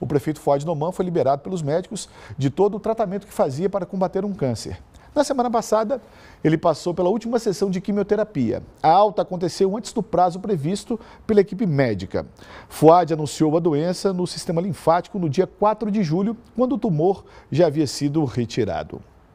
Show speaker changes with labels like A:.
A: o prefeito Ford Noman foi liberado pelos médicos de todo o tratamento que fazia para combater um câncer. Na semana passada, ele passou pela última sessão de quimioterapia. A alta aconteceu antes do prazo previsto pela equipe médica. Fuad anunciou a doença no sistema linfático no dia 4 de julho, quando o tumor já havia sido retirado.